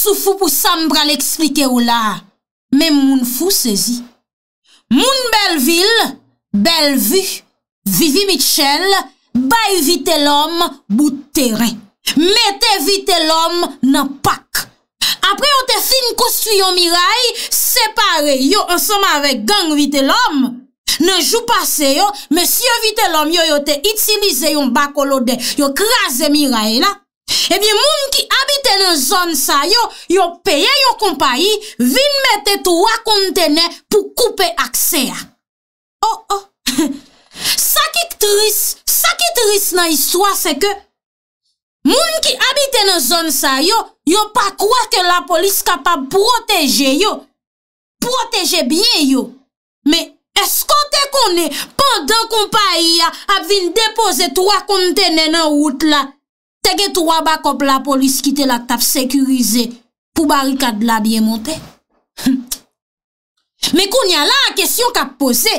sou fou pou sambra l'eksplike ou la, men moun fou sezi. Moun bel vil, bel vu, vivi mit chel, bay vite l'om, bout teren. Mete vite l'om, nan pak. Apre yo te fin kostuyon miray, separe yo ansama vek gang vite l'om, nan jou pase yo, men si yo vite l'om yo yo te itilize yon bako lode, yo krasen miray la, Ebyen, eh moun ki abite nan zon sa yo, yo peye yo kompa yi, vin mette 3 kontene pou koupe akse a. Oh oh, sa ki tris, sa ki tris nan iswa se ke, moun ki abite nan zon sa yo, yo pa kwa ke la polis ka pa proteje yo. Proteje bien yo. Me eskote konen, pandan kompa yi a, ap vin depose 3 kontene nan wout la. Tè gen tou wabakop la polis ki te la tap sekurize pou barikat la biye monte? Mè koun ya la an kesyon ka pose,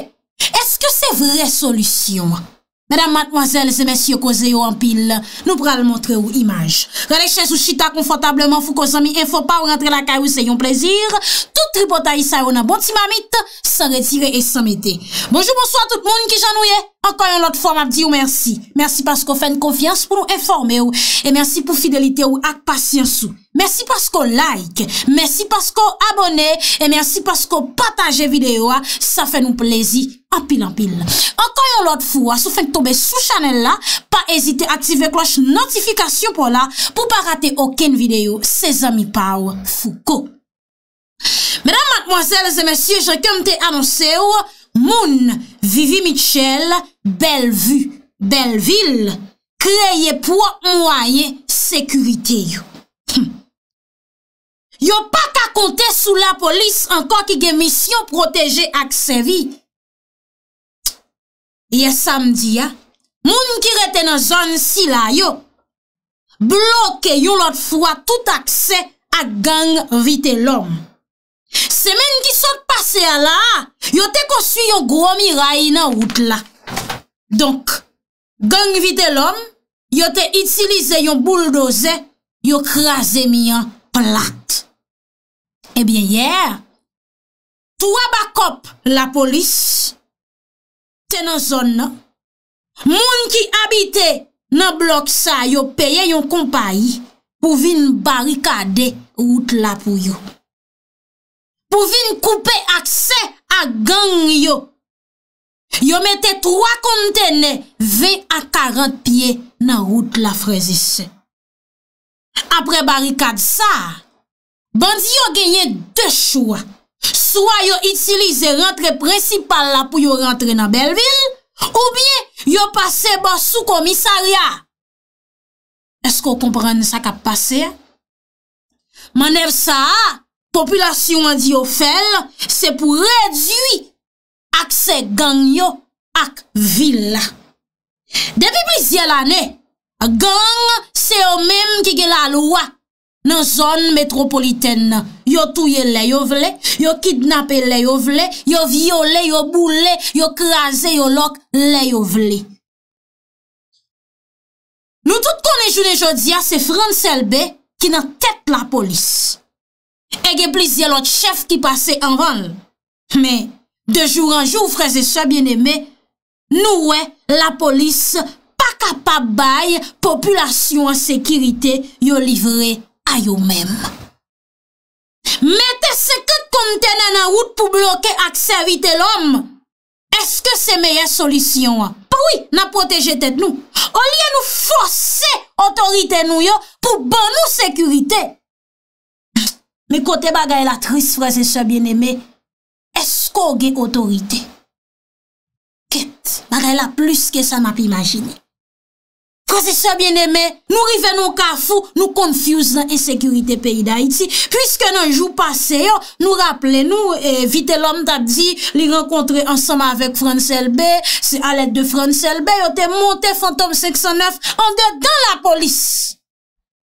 eske se vre solisyon wak? Mèdam matmoazèl, zè mèsy yo ko zè yo anpil, nou pral montre yo imaj. Rè lè chè sou chita konfotableman, fou ko zè mi enfo pa ou rentre lakay ou zè yon plèzir. Tout tripotay sa yo nan bonti mamit, sa retirè et sa metè. Bonjou, bonsoit tout moun ki janouye. Ankoy an lot fòm ap diyo mèrsi. Mèrsi paskò fèn konfians pou nou informè yo. Et mèrsi pou fidelite yo ak pasyansou. Mèrsi paskò like. Mèrsi paskò abonè. Et mèrsi paskò patajè videyo. Sa fè nou plèzi. Anpil, anpil. Ankanyon lot fwa, soufen tobe sou chanel la, pa ezite aktive kloche notifikasyon pou la, pou pa rate okèn videyo, se zami pa wou foukou. Mèdam, matmoazèles et mèsyè, jè kem te anonse ou, moun, Vivi Michel, bel vu, bel vil, kreye pou mwayen sekurite yo. Yo pa ka konte sou la polis, ankon ki gen misyon proteje ak se vi. Ye samdi ya, moun ki rete nan zon si la yo, bloke yon lot fwa tout akse ak gang vite lom. Semen ki sot pase la, yo te konsu yon gro mi ray nan wout la. Donk, gang vite lom, yo te itilize yon bouldoze, yo kraze mi an plak. Ebyen ye, tou wabakop la polis, Moun ki abite nan blok sa yo peye yon kompa yi pou vin barikade rout la pou yo Pou vin koupe akse a gang yo Yo mette 3 kontene 20 a 40 pie nan rout la frezise Apre barikade sa, bandi yo genye 2 chouak Swa yo itilize rentre prensipal la pou yo rentre nan Belvil, ou biye yo pase ba sou komisarya. Esko kompren sa ka pase? Manev sa, popülasyon an di yo fel, se pou redwi akse gang yo ak vil la. Depi blizye lanè, gang se yo menm ki gela lwa nan zon metropoliten nan. Yo touye le, yo vle, yo kidnape le, yo vle, yo viole, yo boule, yo kraze yo lok, le yo vle. Nou tout konen jounen jodia se fran selbe ki nan tet la polis. Ege plis ye lot chef ki pase anvan. Me, de joun anjou freze se bieneme, nou we la polis pa ka pa baye populasyon ansekirite yo livre a yo menm. Mète se ke kontene nan wout pou bloke ak servite l'om? Eske se meye solisyon an? Pa wè, nan proteje tèd nou. O liye nou force otorite nou yo pou ban nou sekurite. Mè kote bagay la tris fraze se bien eme, esko ge otorite? Kè, bagay la plus ke sa map imagine. Kwa se se bien eme, nou rive nou ka fou, nou konfuse nan esekurite peyi da iti. Puiske nan jou pase yo, nou rappele nou, vite lom ta di, li renkontre ansama avèk Frans LB, se alèd de Frans LB, yo te monte Fantom 509, an de dan la polis.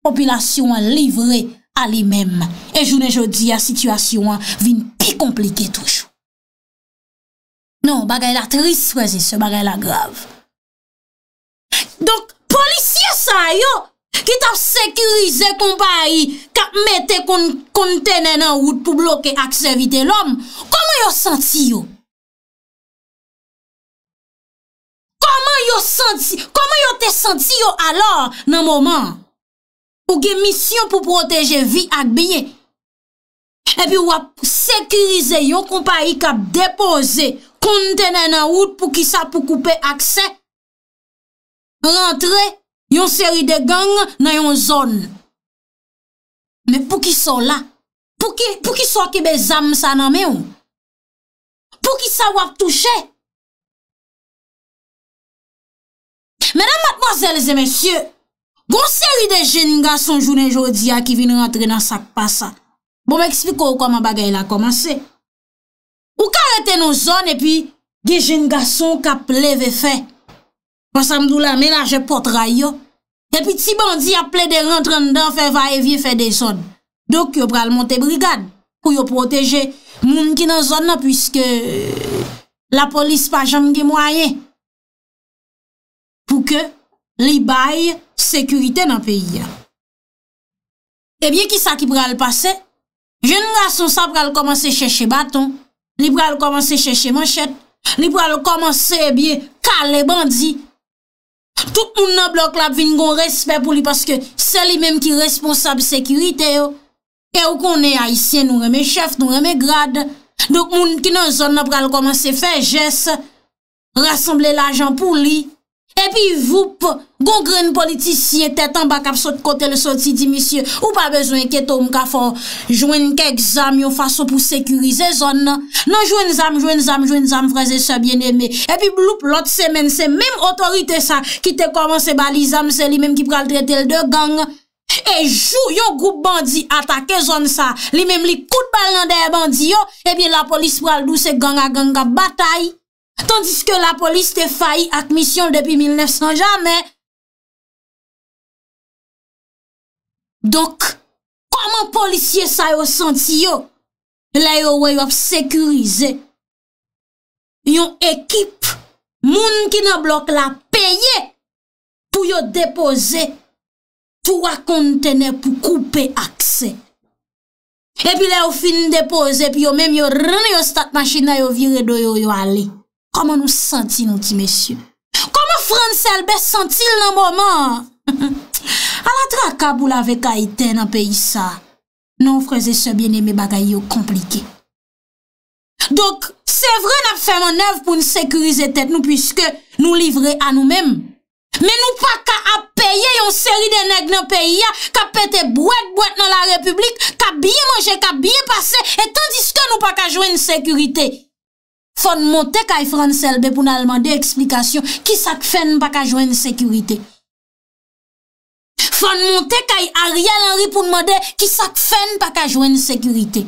Popilasyon li vre alè mèm, e jounè joudi, a situasyon vin pi komplike toujou. Non, bagay la tris wèzi, se bagay la grav. sa yo, ki tap sekirize kompa yi, kap mette kontene nan wout pou bloke akse vide lom, koman yo santi yo? Koman yo santi, koman yo te santi yo alor nan moman? Ou gen misyon pou proteje vi ak bine? E pi wap sekirize yo kompa yi, kap depose kontene nan wout pou ki sa pou koupe akse? Rentre? Yon seri de gang nan yon zon. Men pou ki son la. Pou ki son ki bezam sa nan men ou. Pou ki sa wap touche. Menan matmazelze mensyo. Gon seri de jen nga son jounen jodi a ki vin rentre nan sa pasa. Bon m ekspliko ou kwa m bagay la komanse. Ou karete nou zon epi. Gen jen nga son kap leve fe. Wan samdou la mena je pot ray yo. E pi ti bandi aple de rentran dan fe va evye fe de son. Dok yo pral monte brigade. Kou yo proteje moun ki nan zon nan. Piske euh, la polis pa janm gen mwaye. Pou ke li baye sekurite nan peyi. E bie ki sa ki pral pase? Je nou rason sa pral komanse cheshe baton. Li pral komanse cheshe manchet. Li pral komanse e bie ka le bandi. Tout moun nan blok lap vin goun respect pou li paske se li menm ki responsab sekurite yo. E ou konen a isye nou reme chef, nou reme grad. Dok moun ki nan zon nan pral koman se fe jes rassemble l'ajan pou li. Epi voup, gongren politisyen tetan bak ap sot kote le sot si di misye, ou pa bezwen ketou mka fò, jwen ke exam yon fasò pou sekurize zon nan. Nan jwen zam, jwen zam, jwen zam, fraze sa bien eme. Epi bloup, lot semen se, mem otorite sa, ki te koman se balizam se, li mem ki pral tretel de gang. E jou, yon group bandi atake zon sa, li mem li kout bal nan de bandi yo, epi la polis pral douse gang a gang a batay. Tandis ke la polis te fayi ak misyon depi 1900 jame. Dok, koman polisye sa yo senti yo? La yo wè yo ap sekurize. Yon ekip, moun ki nan blok la, peye pou yo depose. Tou ak kontene pou koupe akse. Depi la yo fin depose, pi yo mèm yo rène yo stat machina yo vire do yo yo ale. Koman nou santi nou ti mesye? Koman fran selbe santi l nan mouman? A la tra kabou la vek a iten nan peyi sa, nou freze se biene me bagay yo komplike. Dok, se vre nan ap fèm an ev pou nou sekurize tet nou pwiske nou livre an nou mem. Men nou pa ka ap peye yon seri de neg nan peyi ya ka pete bwet bwet nan la republik, ka biye manje, ka biye pase, etan diske nou pa ka jwen yon sekurite. Fon montè kaj France LB pou nan alman de eksplikasyon, ki sak fen pa ka jwen sekurite. Fon montè kaj Ariel Henry pou nan man de, ki sak fen pa ka jwen sekurite.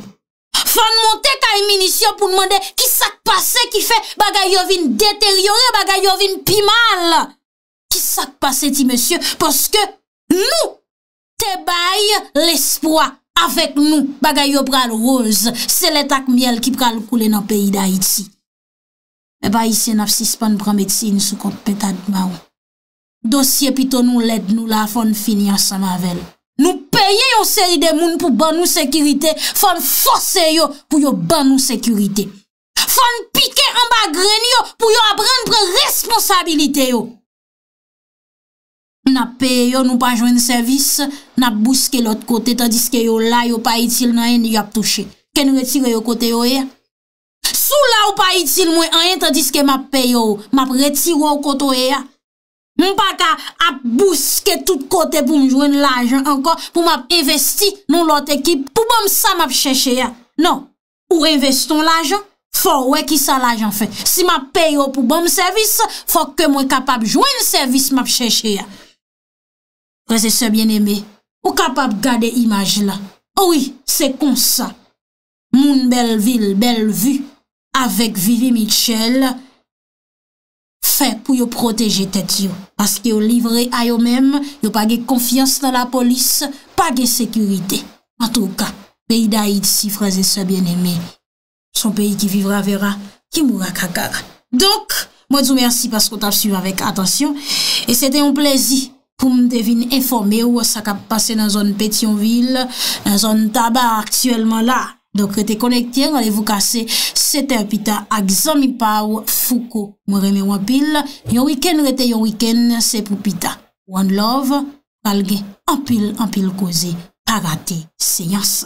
Fon montè kaj Minisio pou nan man de, ki sak pase ki fe bagay yo vin deteriore, bagay yo vin pimal. Ki sak pase ti monsye, poske nou te bay l'espoi avèk nou bagay yo pral rose, se letak miel ki pral koule nan peyi da iti. E ba isye nafsis pan pran medsi in sou kompetatman ou. Dosye pito nou led nou la fon finya sa mavel. Nou peye yo seri de moun pou ban nou sekurite, fon fose yo pou yo ban nou sekurite. Fon pike an ba gren yo pou yo apren pran responsabilite yo. Na peye yo nou pa jwen servis, na buske lot kote tadiske yo la yo pa itil nan yen di ap touche. Ken retire yo kote yo e? Ou la ou pa itil mwen an enta diske map peyo ou, map retiro ou koto e ya. Mwen pa ka ap buske tout kote pou mwen jwen l'ajan ankon pou map investi nou lot ekip pou bom sa map chèche ya. Non, ou investon l'ajan, fò wè ki sa l'ajan fè. Si map peyo ou pou bom servis, fò ke mwen kapap jwen servis map chèche ya. Prese se bien eme, ou kapap gade imaj la. Ou yi, se kon sa, moun bel vil, bel vu. avèk Vivi Mitchell, fè pou yo proteje tèt yo, paske yo livre a yo mèm, yo pa ge konfians nan la polis, pa ge sekurite. An tou ka, peyi da it si fraze se bien eme, son peyi ki vivra vera, ki mou akakar. Donk, mwen djou mersi paskou ta fsu avèk, atansyon, e sète yon plezi, pou m devine informe, ou sa ka pase nan zon Petionville, nan zon tabar aktuellement la. Donk rete konektyen, alevou kase, sete apita, agzan mi paw, fuko, mwereme wapil, yon wiken rete yon wiken, se pou pita, one love, kalge, apil, apil koze, parate, se yansa.